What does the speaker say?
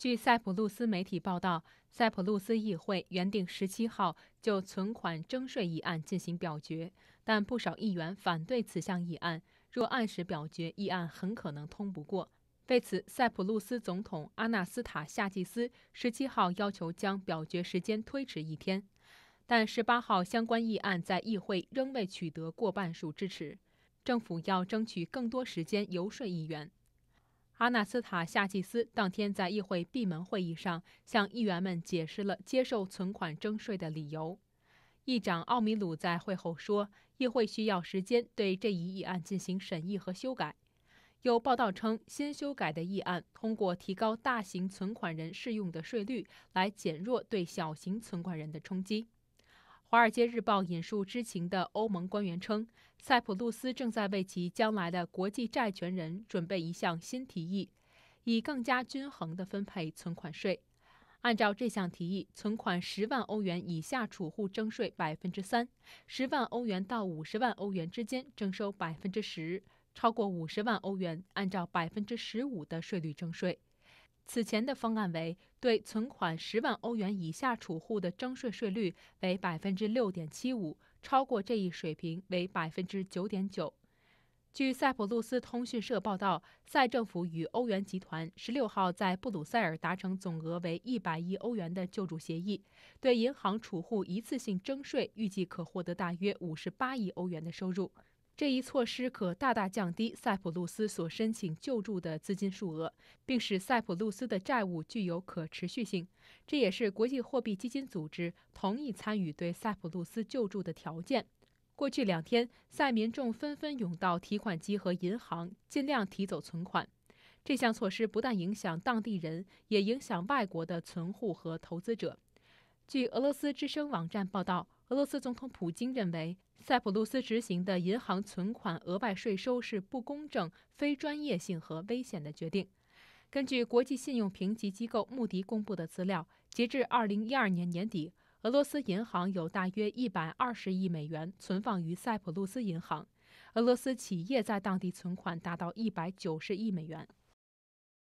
据塞浦路斯媒体报道，塞浦路斯议会原定十七号就存款征税议案进行表决，但不少议员反对此项议案。若按时表决，议案很可能通不过。为此，塞浦路斯总统阿纳斯塔夏季斯十七号要求将表决时间推迟一天，但十八号相关议案在议会仍未取得过半数支持，政府要争取更多时间游说议员。阿纳斯塔夏季斯当天在议会闭门会议上向议员们解释了接受存款征税的理由。议长奥米鲁在会后说：“议会需要时间对这一议案进行审议和修改。”有报道称，新修改的议案通过提高大型存款人适用的税率来减弱对小型存款人的冲击。《华尔街日报》引述知情的欧盟官员称，塞浦路斯正在为其将来的国际债权人准备一项新提议，以更加均衡地分配存款税。按照这项提议，存款十万欧元以下储户征税百分之三，十万欧元到五十万欧元之间征收百分之十，超过五十万欧元按照百分之十五的税率征税。此前的方案为，对存款十万欧元以下储户的征税税率为百分之六点七五，超过这一水平为百分之九点九。据塞浦路斯通讯社报道，塞政府与欧元集团十六号在布鲁塞尔达成总额为一百亿欧元的救助协议，对银行储户一次性征税，预计可获得大约五十八亿欧元的收入。这一措施可大大降低塞浦路斯所申请救助的资金数额，并使塞浦路斯的债务具有可持续性。这也是国际货币基金组织同意参与对塞浦路斯救助的条件。过去两天，塞民众纷纷涌到提款机和银行，尽量提走存款。这项措施不但影响当地人，也影响外国的存户和投资者。据俄罗斯之声网站报道。俄罗斯总统普京认为，塞浦路斯执行的银行存款额外税收是不公正、非专业性和危险的决定。根据国际信用评级机构穆迪公布的资料，截至二零一二年年底，俄罗斯银行有大约一百二十亿美元存放于塞浦路斯银行，俄罗斯企业在当地存款达到一百九十亿美元。